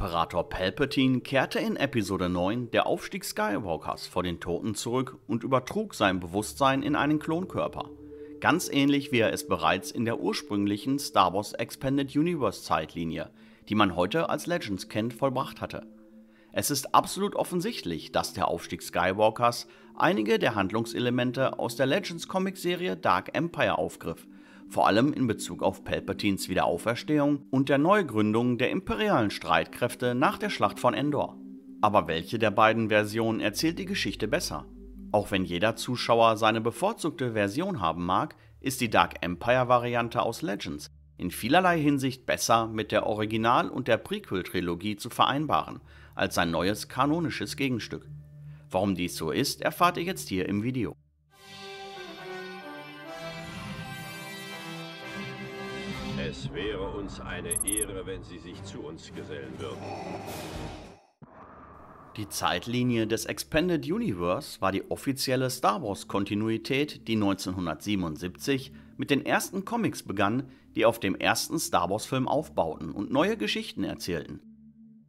Imperator Palpatine kehrte in Episode 9 der Aufstieg Skywalkers vor den Toten zurück und übertrug sein Bewusstsein in einen Klonkörper, ganz ähnlich wie er es bereits in der ursprünglichen Star Wars Expanded Universe Zeitlinie, die man heute als Legends kennt, vollbracht hatte. Es ist absolut offensichtlich, dass der Aufstieg Skywalkers einige der Handlungselemente aus der Legends Comic-Serie Dark Empire aufgriff vor allem in Bezug auf Palpatines Wiederauferstehung und der Neugründung der imperialen Streitkräfte nach der Schlacht von Endor. Aber welche der beiden Versionen erzählt die Geschichte besser? Auch wenn jeder Zuschauer seine bevorzugte Version haben mag, ist die Dark Empire-Variante aus Legends in vielerlei Hinsicht besser mit der Original- und der Prequel-Trilogie zu vereinbaren, als sein neues kanonisches Gegenstück. Warum dies so ist, erfahrt ihr jetzt hier im Video. Es wäre uns eine Ehre, wenn Sie sich zu uns gesellen würden. Die Zeitlinie des Expanded Universe war die offizielle Star Wars-Kontinuität, die 1977 mit den ersten Comics begann, die auf dem ersten Star Wars-Film aufbauten und neue Geschichten erzählten.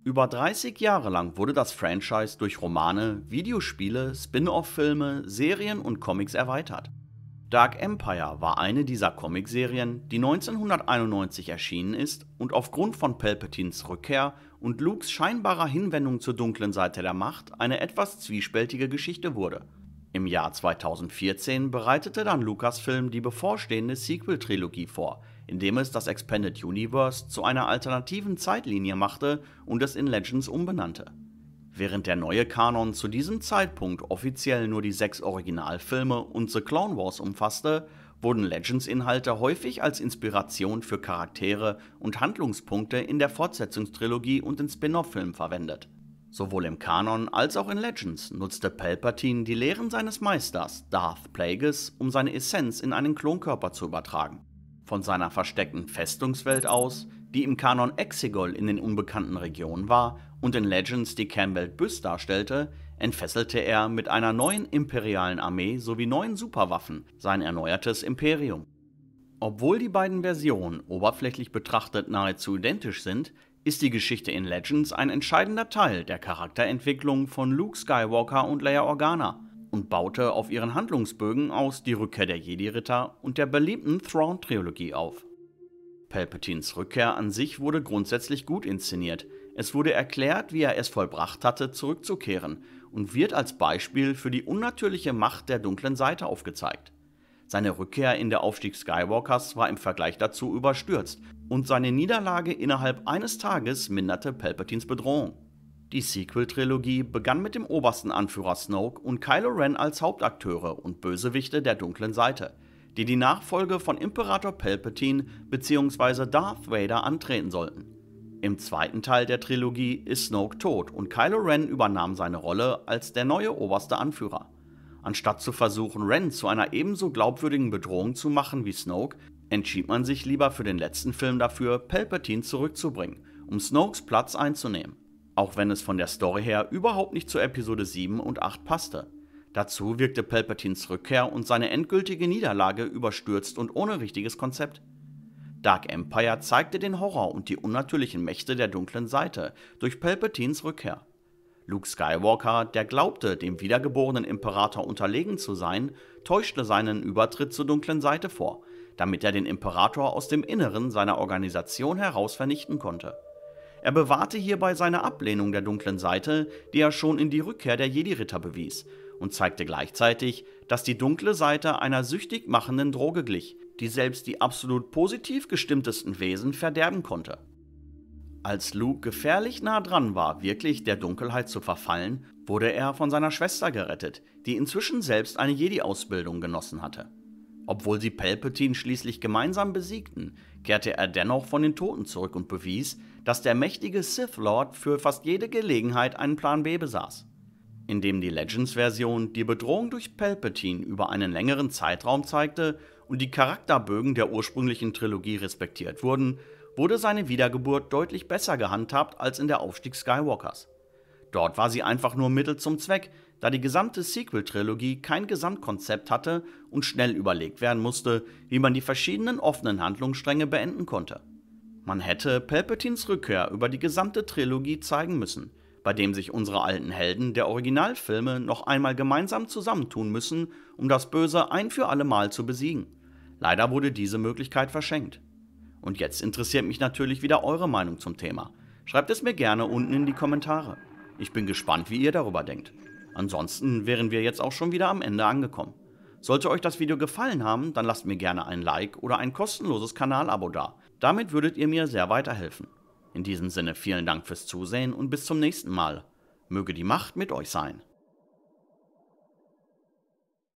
Über 30 Jahre lang wurde das Franchise durch Romane, Videospiele, Spin-off-Filme, Serien und Comics erweitert. Dark Empire war eine dieser Comicserien, die 1991 erschienen ist und aufgrund von Palpatines Rückkehr und Lukes scheinbarer Hinwendung zur dunklen Seite der Macht eine etwas zwiespältige Geschichte wurde. Im Jahr 2014 bereitete dann Lucasfilm die bevorstehende Sequel-Trilogie vor, indem es das Expanded Universe zu einer alternativen Zeitlinie machte und es in Legends umbenannte während der neue Kanon zu diesem Zeitpunkt offiziell nur die sechs Originalfilme und The Clone Wars umfasste, wurden Legends-Inhalte häufig als Inspiration für Charaktere und Handlungspunkte in der Fortsetzungstrilogie und in Spin-off-Filmen verwendet. Sowohl im Kanon als auch in Legends nutzte Palpatine die Lehren seines Meisters Darth Plagueis, um seine Essenz in einen Klonkörper zu übertragen. Von seiner versteckten Festungswelt aus die im Kanon Exegol in den unbekannten Regionen war und in Legends die Campbell Büss darstellte, entfesselte er mit einer neuen imperialen Armee sowie neuen Superwaffen sein erneuertes Imperium. Obwohl die beiden Versionen oberflächlich betrachtet nahezu identisch sind, ist die Geschichte in Legends ein entscheidender Teil der Charakterentwicklung von Luke Skywalker und Leia Organa und baute auf ihren Handlungsbögen aus die Rückkehr der Jedi-Ritter und der beliebten Thrawn-Trilogie auf. Palpatines Rückkehr an sich wurde grundsätzlich gut inszeniert. Es wurde erklärt, wie er es vollbracht hatte, zurückzukehren und wird als Beispiel für die unnatürliche Macht der dunklen Seite aufgezeigt. Seine Rückkehr in der Aufstieg Skywalkers war im Vergleich dazu überstürzt und seine Niederlage innerhalb eines Tages minderte Palpatines Bedrohung. Die Sequel-Trilogie begann mit dem obersten Anführer Snoke und Kylo Ren als Hauptakteure und Bösewichte der dunklen Seite – die die Nachfolge von Imperator Palpatine bzw. Darth Vader antreten sollten. Im zweiten Teil der Trilogie ist Snoke tot und Kylo Ren übernahm seine Rolle als der neue oberste Anführer. Anstatt zu versuchen, Ren zu einer ebenso glaubwürdigen Bedrohung zu machen wie Snoke, entschied man sich lieber für den letzten Film dafür, Palpatine zurückzubringen, um Snokes Platz einzunehmen. Auch wenn es von der Story her überhaupt nicht zu Episode 7 und 8 passte. Dazu wirkte Palpatines Rückkehr und seine endgültige Niederlage überstürzt und ohne richtiges Konzept. Dark Empire zeigte den Horror und die unnatürlichen Mächte der dunklen Seite durch Palpatines Rückkehr. Luke Skywalker, der glaubte, dem wiedergeborenen Imperator unterlegen zu sein, täuschte seinen Übertritt zur dunklen Seite vor, damit er den Imperator aus dem Inneren seiner Organisation heraus vernichten konnte. Er bewahrte hierbei seine Ablehnung der dunklen Seite, die er schon in die Rückkehr der Jedi-Ritter bewies, und zeigte gleichzeitig, dass die dunkle Seite einer süchtig machenden Droge glich, die selbst die absolut positiv gestimmtesten Wesen verderben konnte. Als Luke gefährlich nah dran war, wirklich der Dunkelheit zu verfallen, wurde er von seiner Schwester gerettet, die inzwischen selbst eine Jedi-Ausbildung genossen hatte. Obwohl sie Palpatine schließlich gemeinsam besiegten, kehrte er dennoch von den Toten zurück und bewies, dass der mächtige Sith Lord für fast jede Gelegenheit einen Plan B besaß indem die Legends-Version die Bedrohung durch Palpatine über einen längeren Zeitraum zeigte und die Charakterbögen der ursprünglichen Trilogie respektiert wurden, wurde seine Wiedergeburt deutlich besser gehandhabt als in der Aufstieg Skywalkers. Dort war sie einfach nur Mittel zum Zweck, da die gesamte Sequel-Trilogie kein Gesamtkonzept hatte und schnell überlegt werden musste, wie man die verschiedenen offenen Handlungsstränge beenden konnte. Man hätte Palpatines Rückkehr über die gesamte Trilogie zeigen müssen, bei dem sich unsere alten Helden der Originalfilme noch einmal gemeinsam zusammentun müssen, um das Böse ein für alle Mal zu besiegen. Leider wurde diese Möglichkeit verschenkt. Und jetzt interessiert mich natürlich wieder eure Meinung zum Thema. Schreibt es mir gerne unten in die Kommentare. Ich bin gespannt, wie ihr darüber denkt. Ansonsten wären wir jetzt auch schon wieder am Ende angekommen. Sollte euch das Video gefallen haben, dann lasst mir gerne ein Like oder ein kostenloses Kanalabo da. Damit würdet ihr mir sehr weiterhelfen. In diesem Sinne vielen Dank fürs Zusehen und bis zum nächsten Mal. Möge die Macht mit euch sein.